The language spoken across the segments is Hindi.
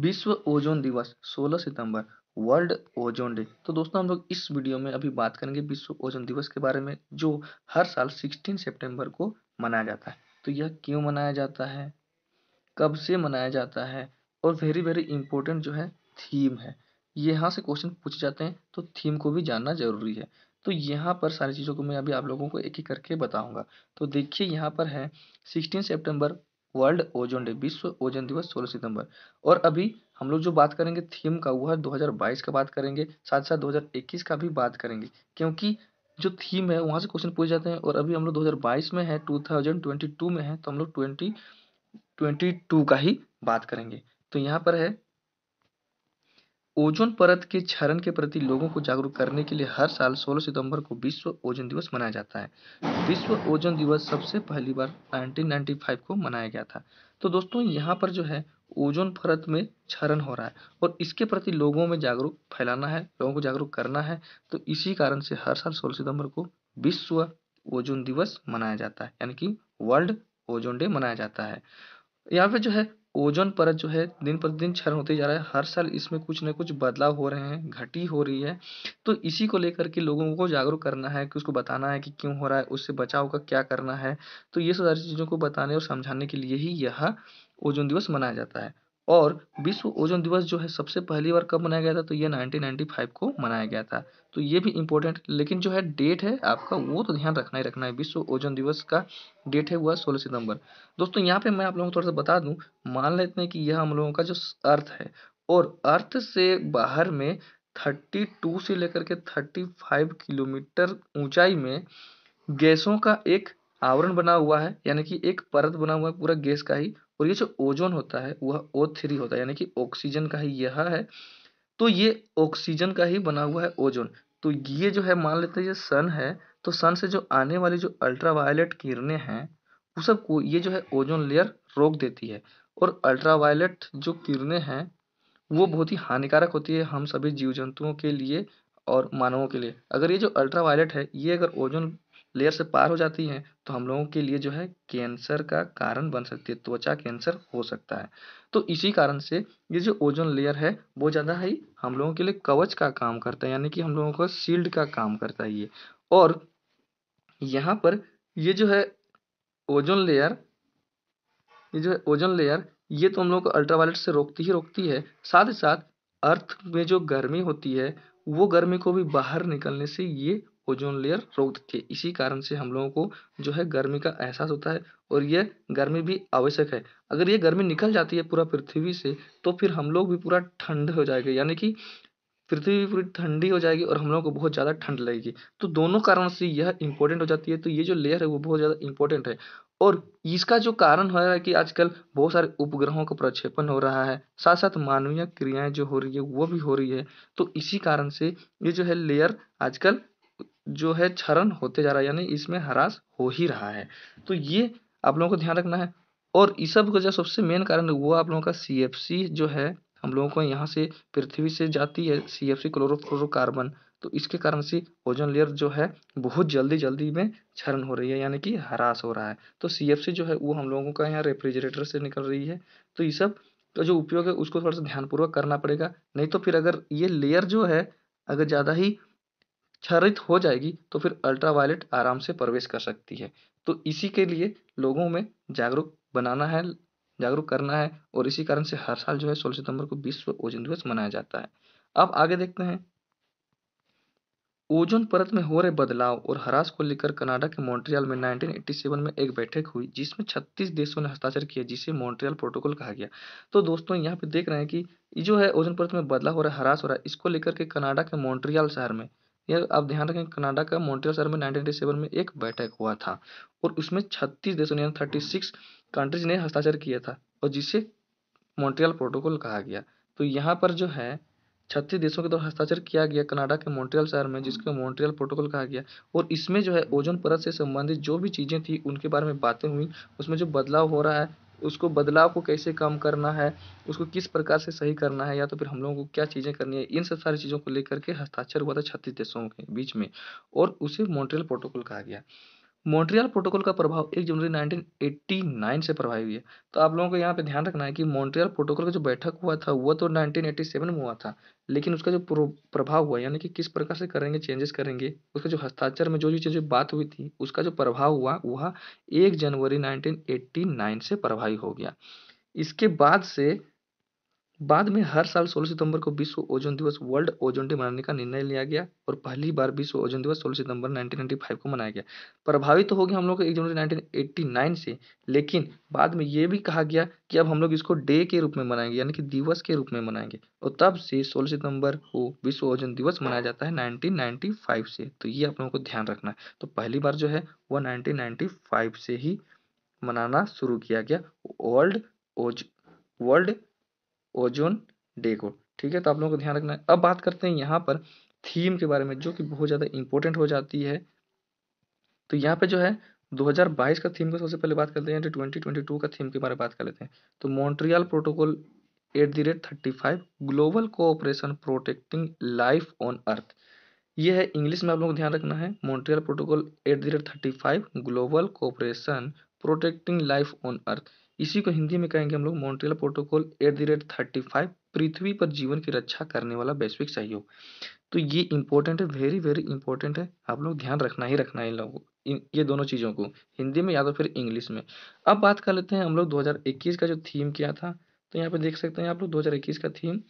विश्व ओजोन दिवस 16 सितंबर वर्ल्ड ओजोन डे तो दोस्तों हम लोग इस वीडियो में अभी बात करेंगे विश्व ओजोन दिवस के बारे में जो हर साल 16 सितंबर को मनाया जाता है तो यह क्यों मनाया जाता है कब से मनाया जाता है और वेरी वेरी इंपॉर्टेंट जो है थीम है यहाँ से क्वेश्चन पूछे जाते हैं तो थीम को भी जानना जरूरी है तो यहाँ पर सारी चीज़ों को मैं अभी आप लोगों को एक एक करके बताऊंगा तो देखिए यहाँ पर है sixteen September world ozone day विश्व ओजोन दिवस 16 सितंबर और अभी हम लोग जो बात करेंगे थीम का दो हजार 2022 का बात करेंगे साथ साथ 2021 का भी बात करेंगे क्योंकि जो थीम है वहाँ से क्वेश्चन पूछे जाते हैं और अभी हम लोग 2022 में है 2022 में है तो हम लोग 2022 का ही बात करेंगे तो यहाँ पर है ओजोन परत के क्षरण के प्रति लोगों को जागरूक करने के लिए हर साल 16 सितंबर को विश्व ओजोन दिवस मनाया जाता है विश्व ओजोन दिवस सबसे पहली बार 1995 को मनाया गया था तो दोस्तों यहाँ पर जो है ओजोन परत में क्षरण हो रहा है और इसके प्रति लोगों में जागरूक फैलाना है लोगों को जागरूक करना है तो इसी कारण से हर साल सोलह सितंबर को विश्व ओजोन दिवस मनाया जाता है यानी कि वर्ल्ड ओजोन डे मनाया जाता है यहाँ पे जो है ओजोन परत जो है दिन प्रतिदिन क्षरण होते जा रहा है हर साल इसमें कुछ ना कुछ बदलाव हो रहे हैं घटी हो रही है तो इसी को लेकर के लोगों को जागरूक करना है कि उसको बताना है कि क्यों हो रहा है उससे बचाव का क्या करना है तो ये सारी चीज़ों को बताने और समझाने के लिए ही यह ओजोन दिवस मनाया जाता है और विश्व ओजोन दिवस जो है सबसे पहली बार कब मनाया गया था तो ये 1995 को मनाया गया था तो ये भी इम्पोर्टेंट लेकिन जो है डेट है आपका वो तो ध्यान रखना ही रखना है विश्व ओजोन दिवस का डेट है हुआ सोलह सितंबर दोस्तों यहाँ पे मैं आप लोगों को थोड़ा सा बता दूँ मान लेते हैं कि यह हम लोगों का जो अर्थ है और अर्थ से बाहर में 32 से लेकर के 35 किलोमीटर ऊंचाई में गैसों का एक आवरण बना हुआ है यानी कि एक परत बना हुआ है पूरा गैस का ही और ये जो ओजोन होता है वह ओ थ्री होता है यानी कि ऑक्सीजन का ही यह है तो ये ऑक्सीजन का ही बना हुआ है ओजोन तो ये जो है मान लेते हैं ये सन है तो सन से जो आने वाली जो अल्ट्रावायलेट किरणें हैं वो सब को ये जो है ओजोन लेयर रोक देती है और अल्ट्रावायलेट जो किरणें हैं वो बहुत ही हानिकारक होती है हम सभी जीव जंतुओं के लिए और मानवों के लिए अगर ये जो अल्ट्रावायलेट है ये अगर ओजोन लेयर से पार हो जाती हैं तो हम लोगों के लिए जो है कैंसर का कारण बन सकती है त्वचा कैंसर हो सकता है तो इसी कारण से ये जो ओजोन लेयर है वो ज़्यादा ही हम लोगों के लिए कवच का काम करता है यानी कि हम लोगों का शील्ड का काम करता है ये और यहाँ पर ये जो है ओजोन लेयर ये जो है ओजोन लेयर ये तो हम लोग को अल्ट्रावायलेट से रोकती ही रोकती है साथ ही साथ अर्थ में जो गर्मी होती है वो गर्मी को भी बाहर निकलने से ये ओजोन लेयर रोक है इसी कारण से हम लोगों को जो है गर्मी का एहसास होता है और यह गर्मी भी आवश्यक है अगर ये गर्मी निकल जाती है पूरा पृथ्वी से तो फिर हम लोग भी पूरा ठंड हो जाएगा यानी कि पृथ्वी भी पूरी ठंडी हो जाएगी और हम लोगों को बहुत ज़्यादा ठंड लगेगी तो दोनों कारण से यह इंपॉर्टेंट हो जाती है तो ये जो लेयर है वो बहुत ज़्यादा इंपॉर्टेंट है और इसका जो कारण हो रहा है कि आजकल बहुत सारे उपग्रहों का प्रक्षेपण हो रहा है साथ साथ मानवीय क्रियाएं जो हो रही है वो भी हो रही है तो इसी कारण से ये जो है लेयर आजकल जो है क्षरण होते जा रहा है यानी इसमें ह्रास हो ही रहा है तो ये आप लोगों को ध्यान रखना है और इस सब का जो सबसे मेन कारण वो आप लोगों का सी जो है हम लोगों को यहाँ से पृथ्वी से जाती है सी एफ सी क्लोरोफ्लोरोकार्बन तो इसके कारण से ओजोन लेयर जो है बहुत जल्दी जल्दी में क्षरण हो रही है यानी कि ह्रास हो रहा है तो सी एफ सी जो है वो हम लोगों का यहाँ रेफ्रिजरेटर से निकल रही है तो ये सब का जो उपयोग है उसको थोड़ा सा ध्यानपूर्वक करना पड़ेगा नहीं तो फिर अगर ये लेयर जो है अगर ज़्यादा ही क्षरित हो जाएगी तो फिर अल्ट्रावायलेट आराम से प्रवेश कर सकती है तो इसी के लिए लोगों में जागरूक बनाना है जागरूक करना है और इसी कारण से हर साल जो है सोलह सितंबर को विश्व ओजन दिवस मनाया जाता है अब आगे देखते हैं ओजोन परत में हो रहे बदलाव और हरास को लेकर कनाडा के मॉन्ट्रियल में 1987 में एक बैठक हुई जिसमें 36 देशों ने हस्ताक्षर किया जिसे मॉन्ट्रियल प्रोटोकॉल कहा गया तो दोस्तों यहाँ पे देख रहे हैं कि जो है ओजोन परत में बदलाव हो रहा है हरास हो रहा है इसको लेकर के कनाडा के मॉन्ट्रियल शहर में यह आप ध्यान रखें कनाडा का मॉन्ट्रियल शहर में नाइनटीन में एक बैठक हुआ था और उसमें छत्तीस देशों ने थर्टी सिक्स कंट्रीज ने हस्ताक्षर किया था और जिसे मॉन्ट्रियल प्रोटोकॉल कहा गया तो यहाँ पर जो है छत्तीस देशों के द्वारा हस्ताक्षर किया गया कनाडा के मॉन्ट्रियल शहर में जिसको मॉन्ट्रियल प्रोटोकॉल कहा गया और इसमें जो है ओजोन परत से संबंधित जो भी चीज़ें थी उनके बारे में बातें हुई उसमें जो बदलाव हो रहा है उसको बदलाव को कैसे कम करना है उसको किस प्रकार से सही करना है या तो फिर हम लोगों को क्या चीज़ें करनी है इन सब सारी चीज़ों को लेकर के हस्ताक्षर हुआ था छत्तीस देशों के बीच में और उसे मॉन्ट्रियल प्रोटोकॉल कहा गया मॉन्ट्रियल प्रोटोकॉल का प्रभाव एक जनवरी 1989 से प्रभावी हुई है तो आप लोगों को यहाँ पे ध्यान रखना है कि मॉन्ट्रियल प्रोटोकॉल का जो बैठक हुआ था वो तो 1987 में हुआ था लेकिन उसका जो प्रभाव हुआ यानी कि किस प्रकार से करेंगे चेंजेस करेंगे उसका जो हस्ताक्षर में जो जो चीज़ें बात हुई थी उसका जो प्रभाव हुआ वह एक जनवरी नाइनटीन से प्रभावी हो गया इसके बाद से बाद में हर साल 16 सितंबर को विश्व ओजोन दिवस वर्ल्ड ओजोन डे मनाने का निर्णय लिया गया और पहली बार विश्व ओजोन दिवस 16 सितंबर 1995 को मनाया गया प्रभावित तो हो गया हम लोग एक जनवरी 1989 से लेकिन बाद में ये भी कहा गया कि अब हम लोग इसको डे के रूप में मनाएंगे यानी कि दिवस के रूप में मनाएंगे और तब से सोलह सितंबर को विश्व ओजन दिवस मनाया जाता है नाइनटीन से तो ये आप लोगों को ध्यान रखना है तो पहली बार जो है वह नाइनटीन से ही मनाना शुरू किया गया वर्ल्ड ओज वर्ल्ड ओजोन डे को ठीक है तो आप लोगों को ध्यान रखना है अब बात करते हैं यहाँ पर थीम के बारे में जो कि बहुत ज़्यादा इंपॉर्टेंट हो जाती है तो यहाँ पे जो है 2022 का थीम का सबसे पहले बात करते हैं ट्वेंटी ट्वेंटी का थीम के बारे में बात कर लेते हैं तो Montreal Protocol at the rate thirty five global cooperation protecting life on earth ये है इंग्लिश में आप लोगों को ध्यान रखना है Montreal Protocol at the rate thirty five global cooperation protecting life on earth इसी को हिंदी में कहेंगे हम लोग Montreal Protocol at the rate thirty five पृथ्वी पर जीवन की रक्षा करने वाला वैश्विक सहयोग तो ये इंपॉर्टेंट है वेरी वेरी इंपॉर्टेंट है आप लोग ध्यान रखना ही रखना है इन लोगों ये दोनों चीज़ों को हिंदी में या तो फिर इंग्लिश में अब बात कर लेते हैं हम लोग 2021 का जो थीम क्या था तो यहाँ पे देख सकते हैं आप लोग 2021 का थीम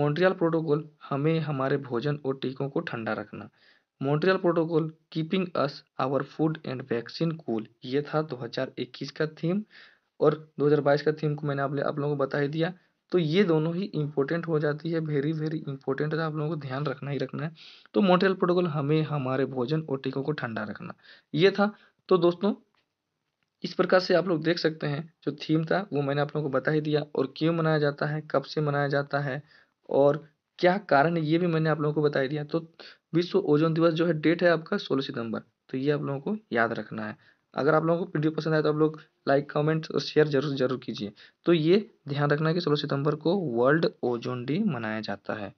मॉन्ट्रियल प्रोटोकॉल हमें हमारे भोजन और टीकों को ठंडा रखना Montreal Protocol keeping us our food and vaccine cool ये था 2021 का थीम और 2022 का थीम को मैंने आप, आप लोगों को बता ही दिया तो ये दोनों ही इंपॉर्टेंट हो जाती है वेरी वेरी इंपॉर्टेंट है आप लोगों को ध्यान रखना ही रखना है तो मोटेल प्रोटोकॉल हमें हमारे भोजन और टीकों को ठंडा रखना ये था तो दोस्तों इस प्रकार से आप लोग देख सकते हैं जो थीम था वो मैंने आप लोगों को बता ही दिया और क्यों मनाया जाता है कब से मनाया जाता है और क्या कारण है ये भी मैंने आप लोगों को बता ही दिया तो विश्व ओजोन दिवस जो है डेट है आपका सोलह सितंबर तो ये आप लोगों को याद रखना है अगर आप लोगों को वीडियो पसंद आए तो आप लोग लाइक कमेंट और शेयर जरूर जरूर कीजिए तो ये ध्यान रखना कि सोलह सितंबर को वर्ल्ड ओजोन डे मनाया जाता है